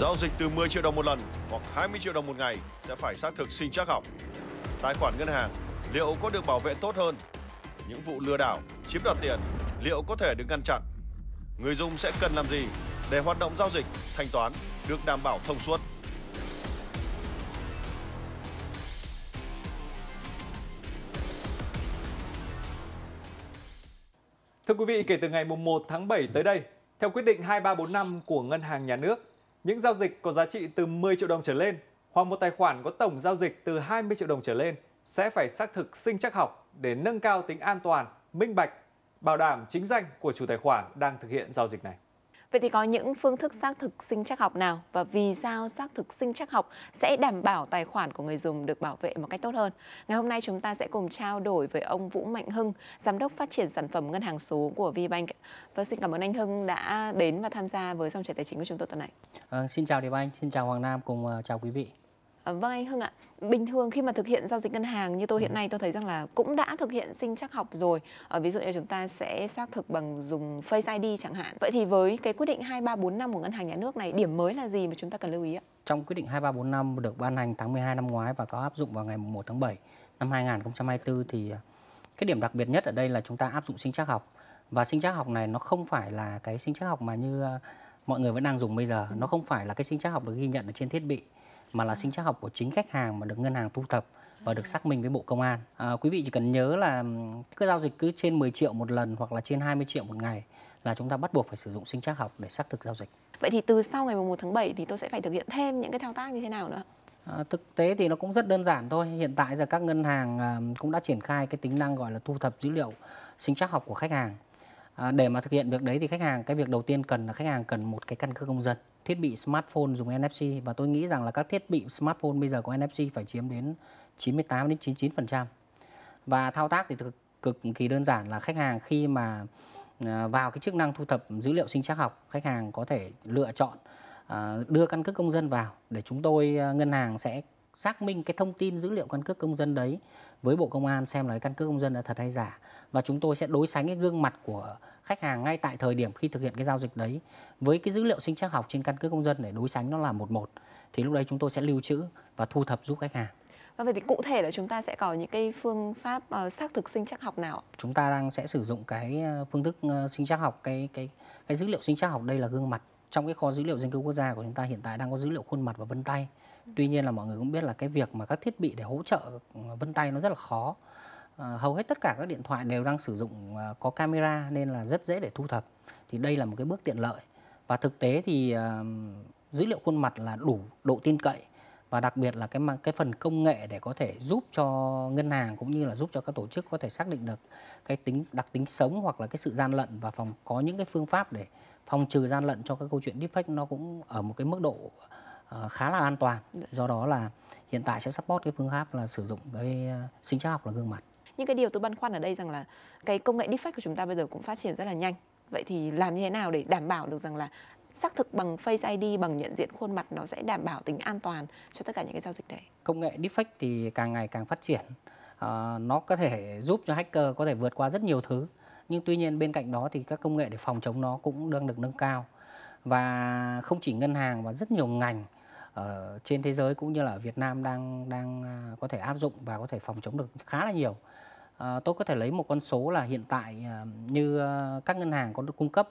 Giao dịch từ 10 triệu đồng một lần hoặc 20 triệu đồng một ngày sẽ phải xác thực sinh chắc học. Tài khoản ngân hàng liệu có được bảo vệ tốt hơn? Những vụ lừa đảo, chiếm đoạt tiền liệu có thể được ngăn chặn? Người dùng sẽ cần làm gì để hoạt động giao dịch, thanh toán được đảm bảo thông suốt? Thưa quý vị, kể từ ngày 1 tháng 7 tới đây, theo quyết định 2345 của Ngân hàng Nhà nước những giao dịch có giá trị từ 10 triệu đồng trở lên hoặc một tài khoản có tổng giao dịch từ 20 triệu đồng trở lên sẽ phải xác thực sinh chắc học để nâng cao tính an toàn, minh bạch, bảo đảm chính danh của chủ tài khoản đang thực hiện giao dịch này. Vậy thì có những phương thức xác thực sinh chắc học nào và vì sao xác thực sinh chắc học sẽ đảm bảo tài khoản của người dùng được bảo vệ một cách tốt hơn? Ngày hôm nay chúng ta sẽ cùng trao đổi với ông Vũ Mạnh Hưng, giám đốc phát triển sản phẩm ngân hàng số của VBank. Và vâng, xin cảm ơn anh Hưng đã đến và tham gia với dòng chảy tài chính của chúng tôi tuần này. À, xin chào Điệp Anh, xin chào Hoàng Nam cùng ờ, chào quý vị. Ờ, vâng anh Hưng ạ, bình thường khi mà thực hiện giao dịch ngân hàng như tôi hiện ừ. nay tôi thấy rằng là cũng đã thực hiện sinh chắc học rồi. Ở ờ, ví dụ như chúng ta sẽ xác thực bằng dùng Face ID chẳng hạn. Vậy thì với cái quyết định 2345 của ngân hàng nhà nước này, điểm mới là gì mà chúng ta cần lưu ý ạ? Trong quyết định 2345 được ban hành tháng 12 năm ngoái và có áp dụng vào ngày 1 tháng 7 năm 2024 thì à, cái điểm đặc biệt nhất ở đây là chúng ta áp dụng sinh chắc học và sinh chắc học này nó không phải là cái sinh chắc học mà như à, mọi người vẫn đang dùng bây giờ, ừ. nó không phải là cái sinh chắc học được ghi nhận ở trên thiết bị mà là sinh trắc học của chính khách hàng mà được ngân hàng thu thập và được xác minh với Bộ Công an. À, quý vị chỉ cần nhớ là cứ giao dịch cứ trên 10 triệu một lần hoặc là trên 20 triệu một ngày là chúng ta bắt buộc phải sử dụng sinh trắc học để xác thực giao dịch. Vậy thì từ sau ngày 1 tháng 7 thì tôi sẽ phải thực hiện thêm những cái thao tác như thế nào nữa? À, thực tế thì nó cũng rất đơn giản thôi. Hiện tại giờ các ngân hàng à, cũng đã triển khai cái tính năng gọi là thu thập dữ liệu sinh trắc học của khách hàng. À, để mà thực hiện việc đấy thì khách hàng cái việc đầu tiên cần là khách hàng cần một cái căn cước công dân thiết bị smartphone dùng NFC và tôi nghĩ rằng là các thiết bị smartphone bây giờ có NFC phải chiếm đến 98 đến 99%. Và thao tác thì thực cực kỳ đơn giản là khách hàng khi mà à, vào cái chức năng thu thập dữ liệu sinh trắc học, khách hàng có thể lựa chọn à, đưa căn cước công dân vào để chúng tôi à, ngân hàng sẽ xác minh cái thông tin dữ liệu căn cước công dân đấy với Bộ Công an xem là cái căn cước công dân là thật hay giả và chúng tôi sẽ đối sánh cái gương mặt của khách hàng ngay tại thời điểm khi thực hiện cái giao dịch đấy với cái dữ liệu sinh trắc học trên căn cước công dân để đối sánh nó là một một thì lúc đấy chúng tôi sẽ lưu trữ và thu thập giúp khách hàng. Và vâng, vậy thì cụ thể là chúng ta sẽ có những cái phương pháp uh, xác thực sinh trắc học nào? Chúng ta đang sẽ sử dụng cái ờ, phương thức uh, sinh trắc học cái cái cái dữ liệu sinh trắc học đây là gương mặt trong cái kho dữ liệu dân cư quốc gia của chúng ta hiện tại đang có dữ liệu khuôn mặt và vân tay tuy nhiên là mọi người cũng biết là cái việc mà các thiết bị để hỗ trợ ừ, vân tay nó rất là khó à, hầu hết tất cả các điện thoại đều đang sử dụng à, có camera nên là rất dễ để thu thập thì đây là một cái bước tiện lợi và thực tế thì à, dữ liệu khuôn mặt là đủ độ tin cậy và đặc biệt là cái cái phần công nghệ để có thể giúp cho ngân hàng cũng như là giúp cho các tổ chức có thể xác định được cái tính đặc tính sống hoặc là cái sự gian lận và phòng có những cái phương pháp để phòng trừ gian lận cho các câu chuyện deepfake nó cũng ở một cái mức độ Ờ, khá là an toàn dạ. do đó là hiện tại sẽ support cái phương pháp là sử dụng cái ờ, sinh chắc học là gương mặt nhưng cái điều tôi băn khoăn ở đây rằng là cái công nghệ deepfake của chúng ta bây giờ cũng phát triển rất là nhanh vậy thì làm như thế nào để đảm bảo được rằng là xác thực bằng Face ID bằng nhận diện khuôn mặt nó sẽ đảm bảo tính an toàn cho tất cả những cái giao dịch đấy. Công nghệ deepfake thì càng ngày càng phát triển. À, nó có thể giúp cho hacker có thể vượt qua rất nhiều thứ. Nhưng tuy nhiên bên cạnh đó thì các công nghệ để phòng chống nó cũng đang được nâng cao. Và không chỉ ngân hàng mà rất nhiều ngành ở trên thế giới cũng như là ở Việt Nam đang đang à, có thể áp dụng và có thể phòng chống được khá là nhiều. À, tôi có thể lấy một con số là hiện tại à, như à, các ngân hàng có được cung cấp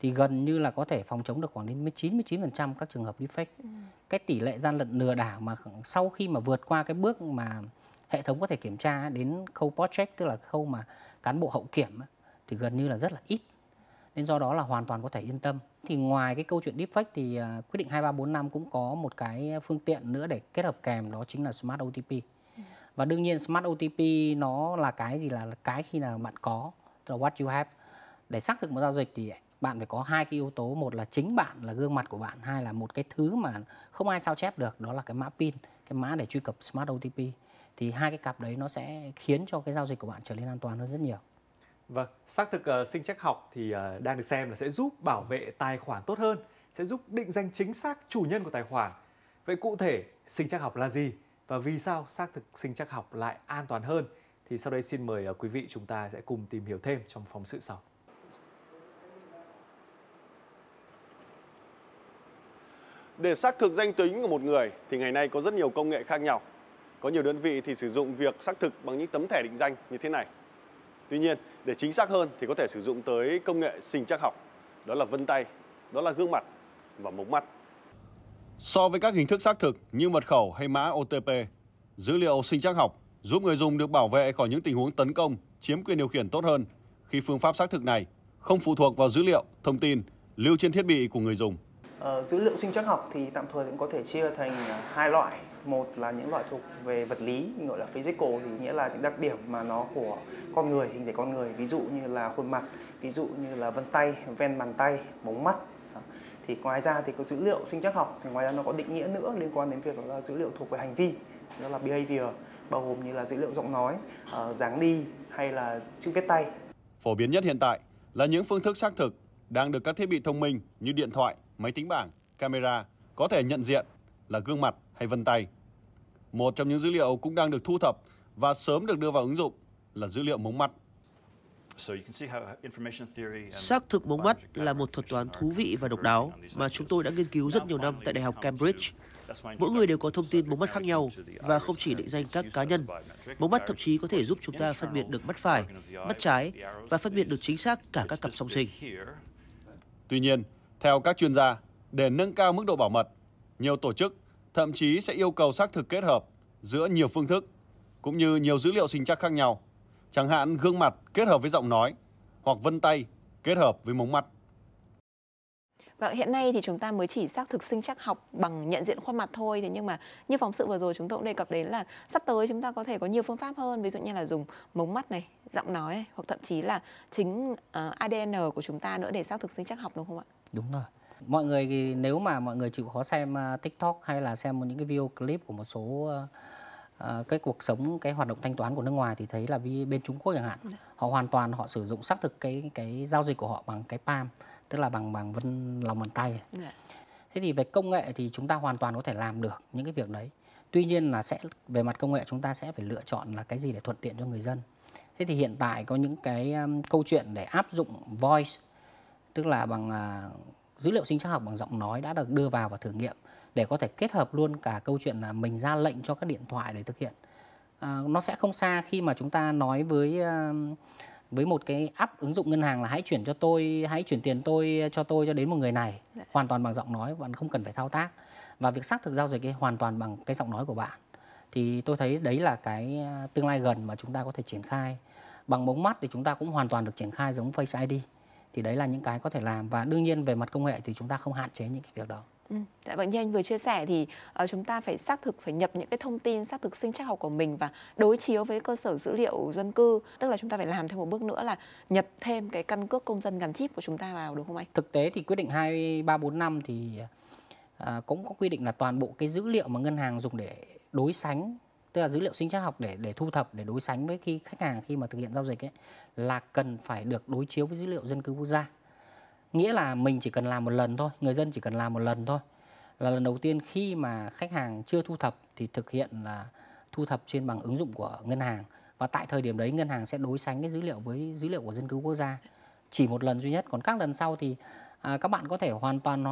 thì gần như là có thể phòng chống được khoảng đến 99% các trường hợp deepfake. Ừ. Cái tỷ lệ gian lận lừa đảo mà sau khi mà vượt qua cái bước mà hệ thống có thể kiểm tra đến khâu post check tức là khâu mà cán bộ hậu kiểm thì gần như là rất là ít nên do đó là hoàn toàn có thể yên tâm thì ngoài cái câu chuyện deepfake thì à, quyết định 2345 cũng có một cái phương tiện nữa để kết hợp kèm đó chính là smart OTP và đương nhiên smart OTP nó là cái gì là cái khi nào bạn có tức là what you have để xác thực một giao dịch thì bạn phải có hai cái yếu tố một là chính bạn là gương mặt của bạn hai là một cái thứ mà không ai sao chép được đó là cái mã pin cái mã để truy cập smart OTP thì hai cái cặp đấy nó sẽ khiến cho cái giao dịch của bạn trở nên an toàn hơn rất nhiều Vâng, xác thực uh, sinh chắc học thì uh, đang được xem là sẽ giúp bảo vệ tài khoản tốt hơn, sẽ giúp định danh chính xác chủ nhân của tài khoản. Vậy cụ thể sinh chắc học là gì và vì sao xác thực sinh chắc học lại an toàn hơn? Thì sau đây xin mời uh, quý vị chúng ta sẽ cùng tìm hiểu thêm trong phóng sự sau. Để xác thực danh tính của một người thì ngày nay có rất nhiều công nghệ khác nhau. Có nhiều đơn vị thì sử dụng việc xác thực bằng những tấm thẻ định danh như thế này. Tuy nhiên, để chính xác hơn thì có thể sử dụng tới công nghệ sinh trắc học, đó là vân tay, đó là gương mặt và mống mắt. So với các hình thức xác thực như mật khẩu hay mã OTP, dữ liệu sinh trắc học giúp người dùng được bảo vệ khỏi những tình huống tấn công, chiếm quyền điều khiển tốt hơn khi phương pháp xác thực này không phụ thuộc vào dữ liệu, thông tin lưu trên thiết bị của người dùng. Ờ, dữ liệu sinh chắc học thì tạm thời cũng có thể chia thành à, hai loại một là những loại thuộc về vật lý gọi là physical thì nghĩa là những đặc điểm mà nó của con người hình thể con người ví dụ như là khuôn mặt ví dụ như là vân tay ven bàn tay mống mắt thì ngoài ra thì có dữ liệu sinh chắc học thì ngoài ra nó có định nghĩa nữa liên quan đến việc là dữ liệu thuộc về hành vi đó là behavior bao gồm như là dữ liệu giọng nói ờ, dáng đi hay là chữ viết tay phổ biến nhất hiện tại là những phương thức xác thực đang được các thiết bị thông minh như điện thoại máy tính bảng, camera có thể nhận diện là gương mặt hay vân tay. Một trong những dữ liệu cũng đang được thu thập và sớm được đưa vào ứng dụng là dữ liệu mống mắt. Xác thực mống mắt là một thuật toán thú vị và độc đáo mà chúng tôi đã nghiên cứu rất nhiều năm tại Đại học Cambridge. Mỗi người đều có thông tin mống mắt khác nhau và không chỉ định danh các cá nhân. Mống mắt thậm chí có thể giúp chúng ta phân biệt được mắt phải, mắt trái và phân biệt được chính xác cả các cặp song sinh. Tuy nhiên, theo các chuyên gia, để nâng cao mức độ bảo mật, nhiều tổ chức thậm chí sẽ yêu cầu xác thực kết hợp giữa nhiều phương thức cũng như nhiều dữ liệu sinh chắc khác nhau, chẳng hạn gương mặt kết hợp với giọng nói hoặc vân tay kết hợp với mống mắt. Vâng, hiện nay thì chúng ta mới chỉ xác thực sinh chắc học bằng nhận diện khuôn mặt thôi thế nhưng mà như phóng sự vừa rồi chúng tôi cũng đề cập đến là sắp tới chúng ta có thể có nhiều phương pháp hơn ví dụ như là dùng mống mắt này, giọng nói này hoặc thậm chí là chính uh, ờ, ADN của chúng ta nữa để xác thực sinh chắc học đúng không ạ? Đúng rồi. Mọi người thì nếu mà mọi người chịu khó xem à, TikTok hay là xem những cái video clip của một số ờ, ờ, cái cuộc sống cái hoạt động thanh toán của nước ngoài thì thấy là bên Trung Quốc chẳng hạn dạ. họ hoàn toàn họ sử dụng xác thực cái cái giao dịch của họ bằng cái palm, tức là bằng bằng vân lòng bàn tay dạ. thế thì về công nghệ thì chúng ta hoàn toàn có thể làm được những cái việc đấy tuy nhiên là sẽ về mặt công nghệ chúng ta sẽ phải lựa chọn là cái gì để thuận tiện cho người dân thế thì hiện tại có những cái câu chuyện để áp dụng voice tức là bằng à, dữ liệu sinh trắc học bằng giọng nói đã được đưa vào và thử nghiệm để có thể kết hợp luôn cả câu chuyện là mình ra lệnh cho các điện thoại để thực hiện à, nó sẽ không xa khi mà chúng ta nói với à, với một cái app ứng dụng ngân hàng là hãy chuyển cho tôi hãy chuyển tiền tôi cho tôi cho đến một người này Đấy. Dạ. hoàn toàn bằng giọng nói bạn không cần phải thao tác và việc xác thực giao dịch ấy hoàn toàn bằng cái giọng nói của bạn thì tôi thấy đấy là cái à, tương lai gần mà chúng ta có thể triển khai bằng mống mắt thì chúng ta cũng hoàn toàn được triển khai giống Face ID thì đấy là những cái có thể làm và đương nhiên về mặt công nghệ thì chúng ta không hạn chế những cái việc đó Ừ. Dạ vâng như anh vừa chia sẻ thì uh, chúng ta phải xác thực phải nhập những cái thông tin xác thực sinh trắc học của mình và đối chiếu với cơ sở dữ liệu dân cư tức là chúng ta phải làm thêm một bước nữa là nhập thêm cái căn cước công dân gắn chip của chúng ta vào đúng không anh? Thực tế thì quyết định 2345 thì uh, cũng có quy định là toàn bộ cái dữ liệu mà ngân hàng dùng để đối sánh tức là dữ liệu sinh chắc học để để thu thập để đối sánh với khi khách hàng khi mà thực hiện giao dịch ấy là cần phải được đối chiếu với dữ liệu dân cư quốc gia nghĩa là mình chỉ cần làm một lần thôi người dân chỉ cần làm một lần thôi là lần đầu tiên khi mà khách hàng chưa thu thập thì thực hiện là thu thập trên bằng ứng dụng của ngân hàng và tại thời điểm đấy ngân hàng sẽ đối sánh cái dữ liệu với dữ liệu của dân cư quốc gia chỉ một lần duy nhất còn các lần sau thì à, các bạn có thể hoàn toàn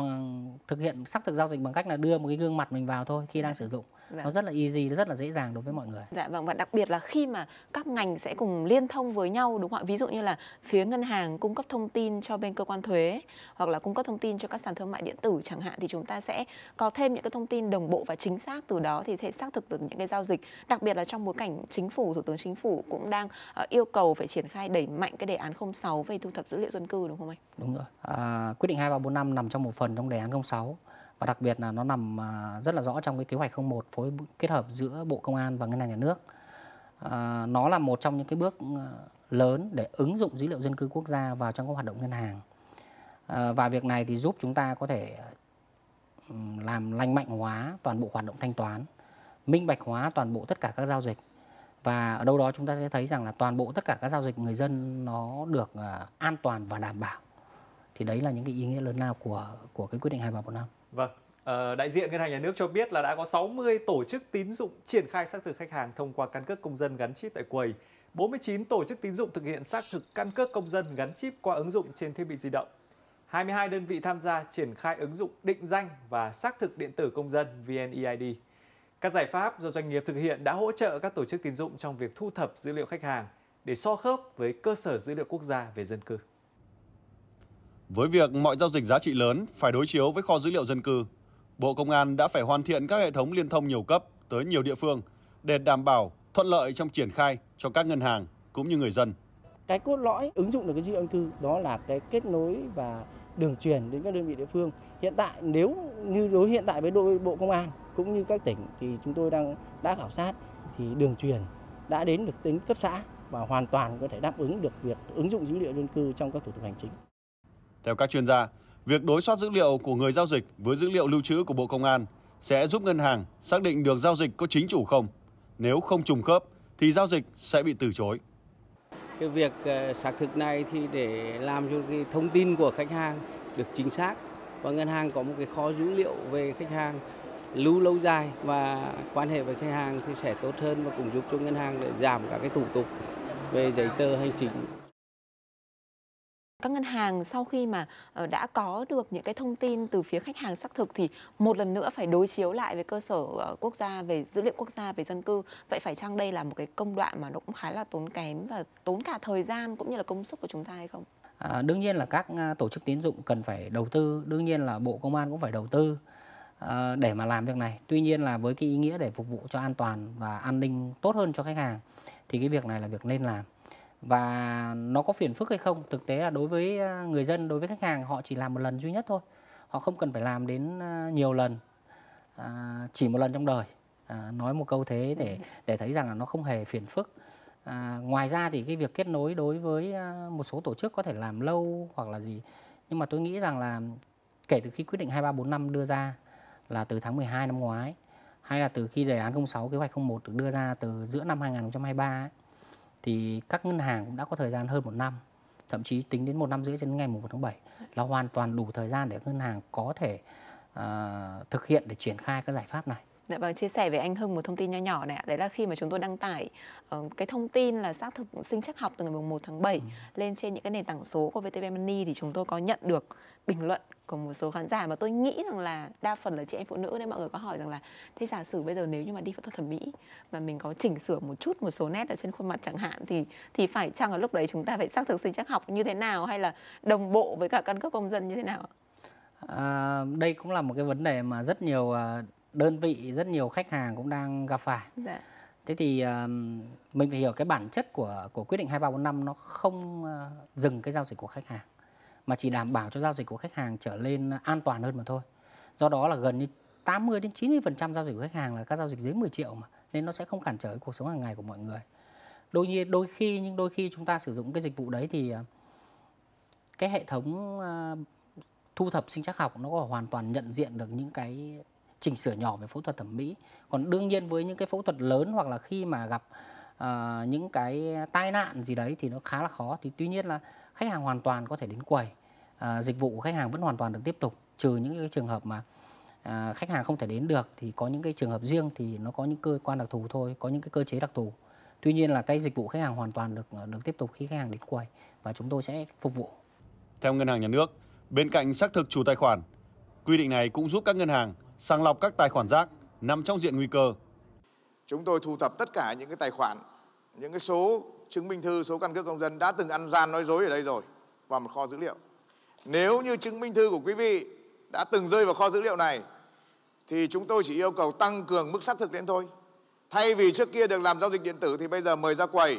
thực hiện xác thực giao dịch bằng cách là đưa một cái gương mặt mình vào thôi khi đang sử dụng Dạ. nó rất là easy nó rất là dễ dàng đối với mọi người dạ vâng và đặc biệt là khi mà các ngành sẽ cùng liên thông với nhau đúng không ạ ví dụ như là phía ngân hàng cung cấp thông tin cho bên cơ quan thuế hoặc là cung cấp thông tin cho các sàn thương mại điện tử chẳng hạn thì chúng ta sẽ có thêm những cái thông tin đồng bộ và chính xác từ đó thì sẽ xác thực được những cái giao dịch đặc biệt là trong bối cảnh chính phủ thủ tướng chính phủ cũng đang ờ, yêu cầu phải triển khai đẩy mạnh cái đề án 06 về thu thập dữ liệu dân cư đúng không anh đúng rồi à, quyết định 2345 nằm trong một phần trong đề án 06 và đặc biệt là nó nằm à, rất là rõ trong cái kế hoạch 01 phối kết hợp giữa Bộ Công an và Ngân hàng Nhà nước. À, nó là một trong những cái bước à, lớn để ứng dụng dữ liệu dân cư quốc gia vào trong các hoạt động ngân hàng. và việc này thì giúp chúng ta có thể làm lành mạnh hóa toàn bộ hoạt động thanh toán, minh bạch hóa toàn bộ tất cả các giao dịch và ở đâu đó chúng ta sẽ thấy rằng là toàn bộ tất cả các giao dịch người dân nó được an toàn và đảm bảo thì đấy là những cái ý nghĩa lớn lao của của cái quyết định 2345. Vâng, ờ, đại diện Ngân hàng Nhà nước cho biết là đã có 60 tổ chức tín dụng triển khai xác thực khách hàng thông qua căn cước công dân gắn chip tại quầy. 49 tổ chức tín dụng thực hiện xác thực căn cước công dân gắn chip qua ứng dụng trên thiết bị di động. 22 đơn vị tham gia triển khai ứng dụng định danh và xác thực điện tử công dân VNEID. Các giải pháp do doanh nghiệp thực hiện đã hỗ trợ các tổ chức tín dụng trong việc thu thập dữ liệu khách hàng để so khớp với cơ sở dữ liệu quốc gia về dân cư. Với việc mọi giao dịch giá trị lớn phải đối chiếu với kho dữ liệu dân cư, Bộ Công an đã phải hoàn thiện các hệ thống liên thông nhiều cấp tới nhiều địa phương để đảm bảo thuận lợi trong triển khai cho các ngân hàng cũng như người dân. Cái cốt lõi ứng dụng được cái dữ liệu dân cư đó là cái kết nối và đường truyền đến các đơn vị địa phương. Hiện tại nếu như đối hiện tại với đội Bộ Công an cũng như các tỉnh thì chúng tôi đang đã khảo sát thì đường truyền đã đến được tính cấp xã và hoàn toàn có thể đáp ứng được việc ứng dụng dữ liệu dân cư trong các thủ tục hành chính. Theo các chuyên gia, việc đối soát dữ liệu của người giao dịch với dữ liệu lưu trữ của Bộ Công an sẽ giúp ngân hàng xác định được giao dịch có chính chủ không. Nếu không trùng khớp thì giao dịch sẽ bị từ chối. Cái việc ờ, xác thực này thì để làm cho cái thông tin của khách hàng được chính xác và ngân hàng có một cái kho dữ liệu về khách hàng lưu lâu dài và quan hệ với khách hàng thì sẽ tốt hơn và cũng giúp cho ngân hàng để giảm các cái thủ tục về giấy tờ hành chính các ngân hàng sau khi mà ờ, đã có được những cái thông tin từ phía khách hàng xác thực thì một lần nữa phải đối chiếu lại với cơ sở ờ, quốc gia về dữ liệu quốc gia về dân cư vậy phải chăng đây là một cái công đoạn mà nó cũng khá là tốn kém và tốn cả thời gian cũng như là công sức của chúng ta hay không à, đương nhiên là các à, tổ chức tín dụng cần phải đầu tư đương nhiên là bộ công an cũng phải đầu tư ờ, để mà làm việc này tuy nhiên là với cái ý nghĩa để phục vụ cho an toàn và an ninh tốt hơn cho khách hàng thì cái việc này là việc nên làm và nó có phiền phức hay không thực tế là đối với ờ, người dân đối với khách hàng họ chỉ làm một lần duy nhất thôi họ không cần phải làm đến ờ, nhiều lần à, chỉ một lần trong đời à, nói một câu thế để để thấy rằng là nó không hề phiền phức à, ngoài ra thì cái việc kết nối đối với một số tổ chức có thể làm lâu hoặc là gì nhưng mà tôi nghĩ rằng là kể từ khi quyết định 2345 đưa ra là từ tháng 12 năm ngoái hay là từ khi đề án 06 kế hoạch 01 được đưa ra từ giữa năm 2023 ấy, thì các ngân hàng cũng đã có thời gian hơn một năm thậm chí tính đến một năm rưỡi cho đến ngày 1 tháng 7 là hoàn toàn đủ thời gian để ngân hàng có thể uh, thực hiện để triển khai các giải pháp này Dạ vâng, chia sẻ với anh Hưng một thông tin nho nhỏ này Đấy là khi mà chúng tôi đăng tải uh, cái thông tin là xác thực sinh chắc học từ ngày 1 tháng 7 ừ. lên trên những cái nền tảng số của VTV Money thì chúng tôi có nhận được bình luận của một số khán giả mà tôi nghĩ rằng là đa phần là chị em phụ nữ nên mọi người có hỏi rằng là thế giả sử bây giờ nếu như mà đi phẫu thuật thẩm mỹ mà mình có chỉnh sửa một chút một số nét ở trên khuôn mặt chẳng hạn thì thì phải chăng là lúc đấy chúng ta phải xác thực sinh chắc học như thế nào hay là đồng bộ với cả căn cước công dân như thế nào? À, đây cũng là một cái vấn đề mà rất nhiều à, đơn vị rất nhiều khách hàng cũng đang gặp phải dạ. thế thì um, mình phải hiểu cái bản chất của của quyết định 2345 nó không uh, dừng cái giao dịch của khách hàng mà chỉ đảm bảo cho giao dịch của khách hàng trở lên an toàn hơn mà thôi do đó là gần như 80 đến 90% giao dịch của khách hàng là các giao dịch dưới 10 triệu mà nên nó sẽ không cản trở cuộc sống hàng ngày của mọi người đôi nhiên đôi khi nhưng đôi khi chúng ta sử dụng cái dịch vụ đấy thì ờ, cái hệ thống uh, thu thập sinh trắc học nó có hoàn toàn nhận diện được những cái chỉnh sửa nhỏ về phẫu thuật thẩm mỹ còn đương nhiên với những cái phẫu thuật lớn hoặc là khi mà gặp uh, những cái tai nạn gì đấy thì nó khá là khó thì tuy nhiên là khách hàng hoàn toàn có thể đến quầy uh, dịch vụ của khách hàng vẫn hoàn toàn được tiếp tục trừ những cái trường hợp mà À, khách hàng không thể đến được thì có những cái trường hợp riêng thì nó có những cơ quan đặc thù thôi, có những cái cơ chế đặc thù. Tuy nhiên là cái dịch vụ khách hàng hoàn toàn được à, được tiếp tục khi khách hàng đến quầy và chúng tôi sẽ phục vụ. Theo ngân hàng nhà nước, bên cạnh xác thực chủ tài khoản, quy định này cũng giúp các ngân hàng sàng lọc các tài khoản rác nằm trong diện nguy cơ. Chúng tôi thu thập tất cả những cái tài khoản, những cái số chứng minh thư, số căn cước công dân đã từng ăn gian nói dối ở đây rồi vào một kho dữ liệu. Nếu như chứng minh thư của quý vị đã từng rơi vào kho dữ liệu này thì chúng tôi chỉ yêu cầu tăng cường mức xác thực đến thôi. Thay vì trước kia được làm giao dịch điện tử thì bây giờ mời ra quầy.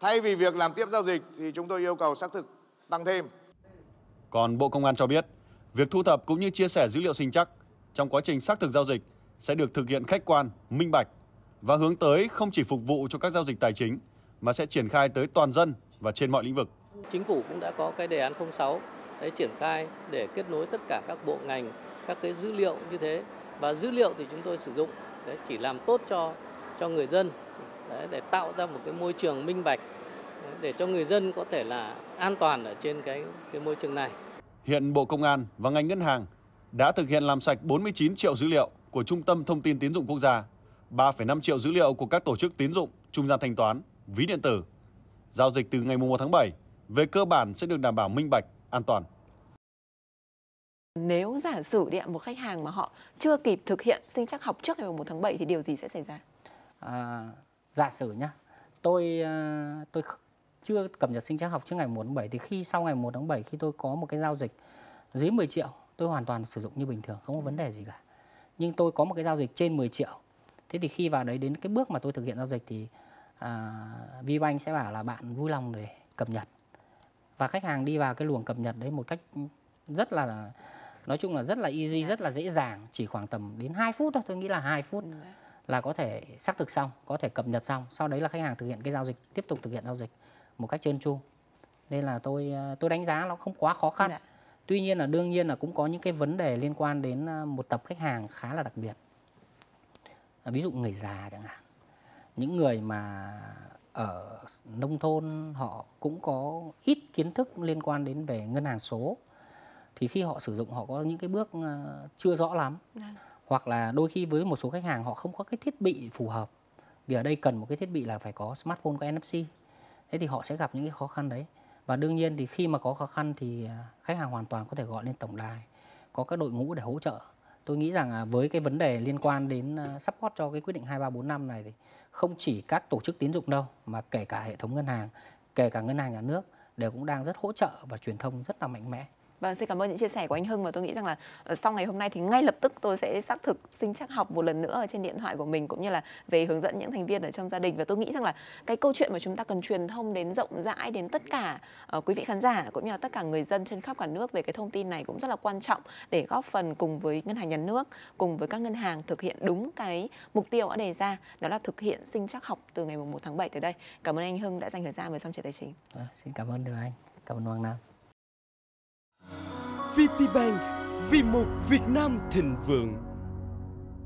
Thay vì việc làm tiếp giao dịch thì chúng tôi yêu cầu xác thực tăng thêm. Còn Bộ Công an cho biết, việc thu thập cũng như chia sẻ dữ liệu sinh chắc trong quá trình xác thực giao dịch sẽ được thực hiện khách quan, minh bạch và hướng tới không chỉ phục vụ cho các giao dịch tài chính mà sẽ triển khai tới toàn dân và trên mọi lĩnh vực. Chính phủ cũng đã có cái đề án 06 để triển khai để kết nối tất cả các bộ ngành, các cái dữ liệu như thế và dữ liệu thì chúng tôi sử dụng để chỉ làm tốt cho cho người dân đấy, để tạo ra một cái môi trường minh bạch để cho người dân có thể là an toàn ở trên cái cái môi trường này. Hiện Bộ Công an và ngành ngân hàng đã thực hiện làm sạch 49 triệu dữ liệu của Trung tâm Thông tin Tín dụng Quốc gia, 3,5 triệu dữ liệu của các tổ chức tín dụng, trung gian thanh toán, ví điện tử. Giao dịch từ ngày 1 tháng 7 về cơ bản sẽ được đảm bảo minh bạch, an toàn. Nếu giả sử đi ạ, một khách hàng mà họ chưa kịp thực hiện sinh chắc học trước ngày 1 tháng 7 thì điều gì sẽ xảy ra? À, giả sử nhá, tôi ờ, tôi chưa cập nhật sinh chắc học trước ngày 1 tháng 7 thì khi sau ngày 1 tháng 7 khi tôi có một cái giao dịch dưới 10 triệu tôi hoàn toàn sử dụng như bình thường không có vấn đề gì cả nhưng tôi có một cái giao dịch trên 10 triệu thế thì khi vào đấy đến cái bước mà tôi thực hiện giao dịch thì à, VBank sẽ bảo là bạn vui lòng để cập nhật và khách hàng đi vào cái luồng cập nhật đấy một cách rất là nói chung là rất là easy rất là dễ dàng chỉ khoảng tầm đến 2 phút thôi tôi nghĩ là 2 phút là có thể xác thực xong có thể cập nhật xong sau đấy là khách hàng thực hiện cái giao dịch tiếp tục thực hiện giao dịch một cách trơn tru nên là tôi à, tôi đánh giá nó không quá khó khăn dạ tuy nhiên là đương nhiên là cũng có những cái vấn đề liên quan đến à, một tập khách hàng khá là đặc biệt à, ví dụ người già chẳng hạn những người mà ở nông thôn họ cũng có ít kiến thức liên quan đến về ngân hàng số thì khi họ sử dụng họ có những cái bước à, chưa rõ lắm à. hoặc là đôi khi với một số khách hàng họ không có cái thiết bị phù hợp vì ở đây cần một cái thiết bị là phải có smartphone có NFC thế thì họ sẽ gặp những cái khó khăn đấy và đương nhiên thì khi mà có khó khăn thì à, khách hàng hoàn toàn có thể gọi lên tổng đài có các đội ngũ để hỗ trợ tôi nghĩ rằng à, với cái vấn đề liên quan đến à, support cho cái quyết định 2345 này thì không chỉ các tổ chức tín dụng đâu mà kể cả hệ thống ngân hàng kể cả ngân hàng nhà nước đều cũng đang rất hỗ trợ và truyền thông rất là mạnh mẽ Vâng, xin cảm ơn những chia sẻ của anh Hưng và tôi nghĩ rằng là ờ, sau ngày hôm nay thì ngay lập tức tôi sẽ xác thực sinh chắc học một lần nữa ở trên điện thoại của mình cũng như là về hướng dẫn những thành viên ở trong gia đình và tôi nghĩ rằng là cái câu chuyện mà chúng ta cần truyền thông đến rộng rãi đến tất cả uh, quý vị khán giả cũng như là tất cả người dân trên khắp cả nước về cái thông tin này cũng rất là quan trọng để góp phần cùng với ngân hàng nhà nước cùng với các ngân hàng thực hiện đúng cái mục tiêu đã đề ra đó là thực hiện sinh chắc học từ ngày 1 tháng 7 tới đây. Cảm ơn anh Hưng đã dành thời gian với xong trẻ tài chính. À, xin cảm ơn được anh. Cảm ơn Hoàng Nam. VPBank vì một Việt Nam thịnh vượng.